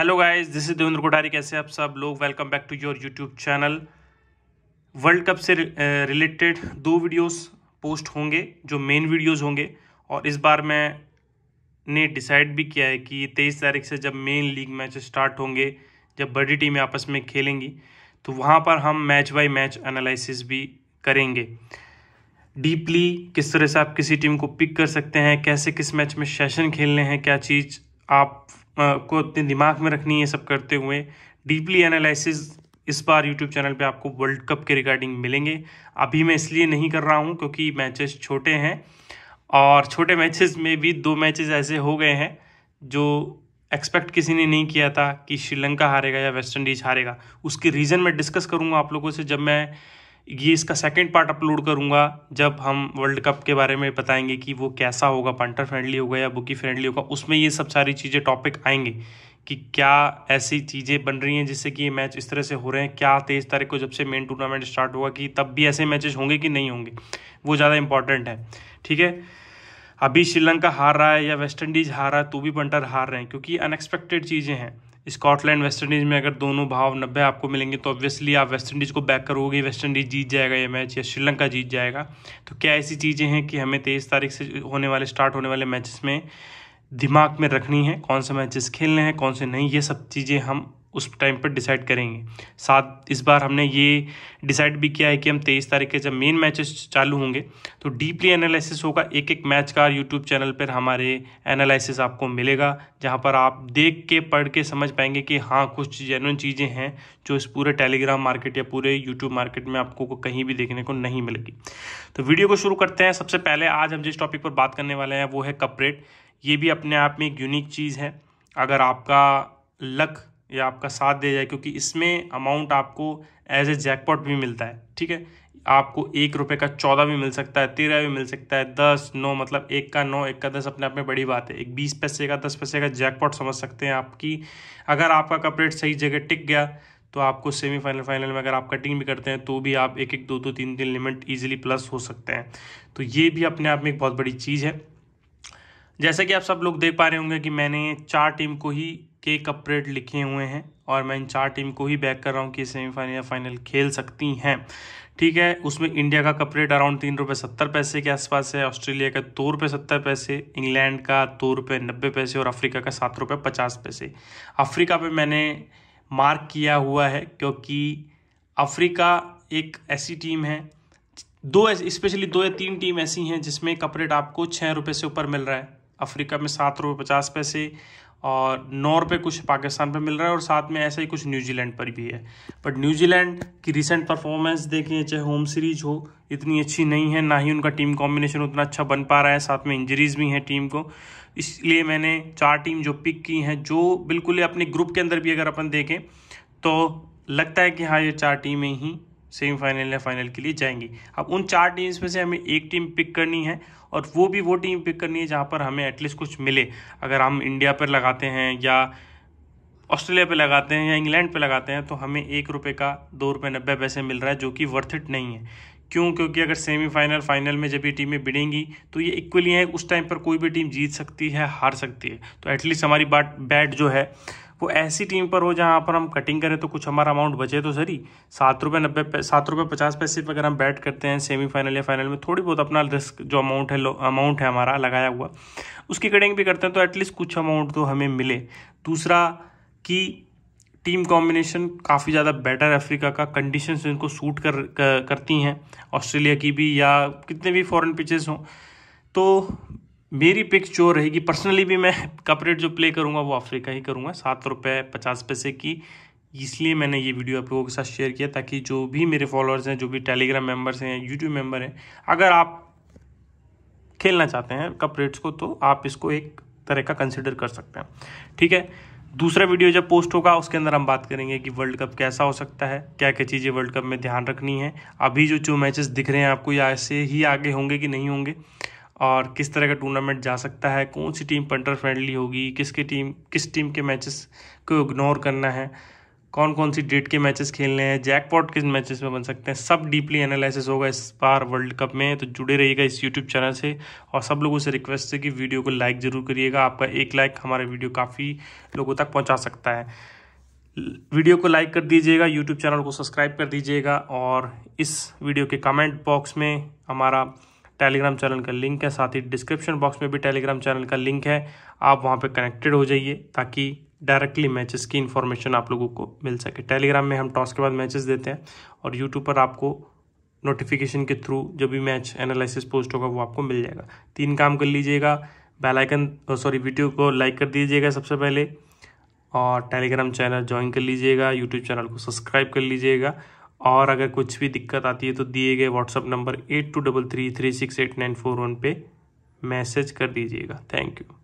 hello guys this is Devendra Kothari कैसे आप सब लोग welcome back to your YouTube channel world cup से रिलेटेड दो वीडियोस पोस्ट होंगे जो मेन वीडियोस होंगे और इस बार मैं ने डिसाइड भी किया है कि तेईस तारीख से जब मेन लीग मैच स्टार्ट होंगे जब बड़ी टीमें आपस में खेलेंगी तो वहाँ पर हम मैच बाई मैच एनालिसिस भी करेंगे डीपली किस तरह से आप किसी टीम को पिक कर सकते हैं कैसे किस मैच में सेशन खेलने हैं क्या चीज़ आप को अपने दिमाग में रखनी है सब करते हुए डीपली एनालिसिस इस बार यूट्यूब चैनल पे आपको वर्ल्ड कप के रिगार्डिंग मिलेंगे अभी मैं इसलिए नहीं कर रहा हूँ क्योंकि मैचेस छोटे हैं और छोटे मैचेस में भी दो मैचेस ऐसे हो गए हैं जो एक्सपेक्ट किसी ने नहीं किया था कि श्रीलंका हारेगा या वेस्ट इंडीज हारेगा उसके रीज़न मैं डिस्कस करूँगा आप लोगों से जब मैं ये इसका सेकंड पार्ट अपलोड करूँगा जब हम वर्ल्ड कप के बारे में बताएंगे कि वो कैसा होगा पंटर फ्रेंडली होगा या बुकी फ्रेंडली होगा उसमें ये सब सारी चीज़ें टॉपिक आएंगे कि क्या ऐसी चीज़ें बन रही हैं जिससे कि ये मैच इस तरह से हो रहे हैं क्या तेईस तारीख को जब से मेन टूर्नामेंट स्टार्ट होगा कि तब भी ऐसे मैचेस होंगे कि नहीं होंगे वो ज़्यादा इंपॉर्टेंट है ठीक है अभी श्रीलंका हार रहा है या वेस्ट इंडीज़ हार रहा है तो भी पंटर हार रहे हैं क्योंकि अनएक्सपेक्टेड चीज़ें हैं स्कॉटलैंड वेस्ट इंडीज़ में अगर दोनों भाव नब्बे आपको मिलेंगे तो ऑब्वियसली आप वेस्ट इंडीज़ को बैक करोगे वेस्ट इंडीज़ जीत जाएगा ये मैच या श्रीलंका जीत जाएगा तो क्या ऐसी चीज़ें हैं कि हमें तेईस तारीख से होने वाले स्टार्ट होने वाले मैचेस में दिमाग में रखनी है कौन से मैचेस खेलने हैं कौन से नहीं ये सब चीज़ें हम उस टाइम पर डिसाइड करेंगे साथ इस बार हमने ये डिसाइड भी किया है कि हम तेईस तारीख के जब मेन मैचेस चालू होंगे तो डीपली एनालिसिस होगा एक एक मैच का यूट्यूब चैनल पर हमारे एनालिसिस आपको मिलेगा जहाँ पर आप देख के पढ़ के समझ पाएंगे कि हाँ कुछ जेनुअन चीज़ें हैं जो इस पूरे टेलीग्राम मार्केट या पूरे यूट्यूब मार्केट में आपको कहीं भी देखने को नहीं मिलेगी तो वीडियो को शुरू करते हैं सबसे पहले आज हम जिस टॉपिक पर बात करने वाले हैं वो है कपरेट ये भी अपने आप में एक यूनिक चीज़ है अगर आपका लक या आपका साथ दिया जाए क्योंकि इसमें अमाउंट आपको एज ए जैकपॉट भी मिलता है ठीक है आपको एक रुपये का चौदह भी मिल सकता है तेरह भी मिल सकता है दस नौ मतलब एक का नौ एक का दस अपने आप में बड़ी बात है एक बीस पैसे का दस पैसे का जैकपॉट समझ सकते हैं आपकी अगर आपका कपरेट सही जगह टिक गया तो आपको सेमीफाइनल फाइनल में अगर आप कटिंग भी करते हैं तो भी आप एक एक दो दो तीन तीन लिमिट ईजिली प्लस हो सकते हैं तो ये भी अपने आप में एक बहुत बड़ी चीज़ है जैसा कि आप सब लोग देख पा रहे होंगे कि मैंने चार टीम को ही के कप रेट लिखे हुए हैं और मैं इन चार टीम को ही बैक कर रहा हूँ कि सेमीफाइनल या फाइनल खेल सकती हैं ठीक है उसमें इंडिया का कप रेट अराउंड तीन रुपये सत्तर पैसे के आसपास है ऑस्ट्रेलिया का दो रुपये सत्तर पैसे इंग्लैंड का दो रुपये नब्बे पैसे और अफ्रीका का सात रुपये पचास पैसे अफ्रीका पे मैंने मार्क किया हुआ है क्योंकि अफ्रीका एक ऐसी टीम है दो स्पेशली दो या तीन टीम ऐसी हैं जिसमें कप रेट आपको छः रुपये से ऊपर मिल रहा है अफ्रीका में सात रुपये पचास पैसे और नौ रुपये कुछ पाकिस्तान पर मिल रहा है और साथ में ऐसा ही कुछ न्यूजीलैंड पर भी है बट न्यूजीलैंड की रिसेंट परफॉर्मेंस देखें चाहे होम सीरीज हो इतनी अच्छी नहीं है ना ही उनका टीम कॉम्बिनेशन उतना अच्छा बन पा रहा है साथ में इंजरीज भी हैं टीम को इसलिए मैंने चार टीम जो पिक की हैं जो बिल्कुल अपने ग्रुप के अंदर भी अगर अपन देखें तो लगता है कि हाँ ये चार टीमें ही सेमीफाइनल या फाइनल के लिए जाएंगी अब उन चार टीम्स में से हमें एक टीम पिक करनी है और वो भी वो टीम पिक करनी है जहाँ पर हमें एटलीस्ट कुछ मिले अगर हम इंडिया पर लगाते हैं या ऑस्ट्रेलिया पे लगाते हैं या इंग्लैंड पे लगाते हैं तो हमें एक रुपये का दो रुपये नब्बे पैसे मिल रहा है जो कि वर्थ इट नहीं है क्यों क्योंकि अगर सेमीफाइनल फाइनल में जब ये टीमें बिड़ेंगी तो ये इक्वली है उस टाइम पर कोई भी टीम जीत सकती है हार सकती है तो एटलीस्ट हमारी बाट बैट जो है वो ऐसी टीम पर हो जहाँ पर हम कटिंग करें तो कुछ हमारा अमाउंट बचे तो सर ही सात रुपये नब्बे सात रुपये पचास पैसे पर अगर हम बैट करते हैं सेमीफाइनल या फाइनल में थोड़ी बहुत अपना रिस्क जो अमाउंट है अमाउंट है हमारा लगाया हुआ उसकी कटिंग भी करते हैं तो एटलीस्ट कुछ अमाउंट तो हमें मिले दूसरा कि टीम कॉम्बिनेशन काफ़ी ज़्यादा बेटर अफ्रीका का कंडीशन इनको सूट कर, कर करती हैं ऑस्ट्रेलिया की भी या कितने भी फॉरेन पिचेस हों तो मेरी पिक जो रहेगी पर्सनली भी मैं कप रेट जो प्ले करूँगा वो अफ्रीका ही करूँगा सात रुपये पचास पैसे की इसलिए मैंने ये वीडियो आप लोगों के साथ शेयर किया ताकि जो भी मेरे फॉलोअर्स हैं जो भी टेलीग्राम मेंबर्स हैं यूट्यूब मेंबर हैं अगर आप खेलना चाहते हैं कप रेट्स को तो आप इसको एक तरह का कंसिडर कर सकते हैं ठीक है दूसरा वीडियो जब पोस्ट होगा उसके अंदर हम बात करेंगे कि वर्ल्ड कप कैसा हो सकता है क्या क्या चीज़ें वर्ल्ड कप में ध्यान रखनी है अभी जो जो मैचेस दिख रहे हैं आपको या ऐसे ही आगे होंगे कि नहीं होंगे और किस तरह का टूर्नामेंट जा सकता है कौन सी टीम पंटर फ्रेंडली होगी किसके टीम किस टीम के मैचेस को इग्नोर करना है कौन कौन सी डेट के मैचेस खेलने हैं जैकपॉट किस मैचेस में बन सकते हैं सब डीपली एनालिसिस होगा इस बार वर्ल्ड कप में तो जुड़े रहिएगा इस यूट्यूब चैनल से और सब लोगों से रिक्वेस्ट है कि वीडियो को लाइक ज़रूर करिएगा आपका एक लाइक हमारा वीडियो काफ़ी लोगों तक पहुँचा सकता है वीडियो को लाइक कर दीजिएगा यूट्यूब चैनल को सब्सक्राइब कर दीजिएगा और इस वीडियो के कमेंट बॉक्स में हमारा टेलीग्राम चैनल का लिंक है साथ ही डिस्क्रिप्शन बॉक्स में भी टेलीग्राम चैनल का लिंक है आप वहाँ पर कनेक्टेड हो जाइए ताकि डायरेक्टली मैचेस की इन्फॉर्मेशन आप लोगों को मिल सके टेलीग्राम में हम टॉस के बाद मैचेस देते हैं और यूट्यूब पर आपको नोटिफिकेशन के थ्रू जो भी मैच एनालिसिस पोस्ट होगा वो आपको मिल जाएगा तीन काम कर लीजिएगा बेलाइकन सॉरी वीडियो को लाइक कर दीजिएगा सबसे पहले और टेलीग्राम चैनल ज्वाइन कर लीजिएगा यूट्यूब चैनल को सब्सक्राइब कर लीजिएगा और अगर कुछ भी दिक्कत आती है तो दिए गए WhatsApp number eight two double three three six eight nine four one पर मैसेज कर दीजिएगा थैंक यू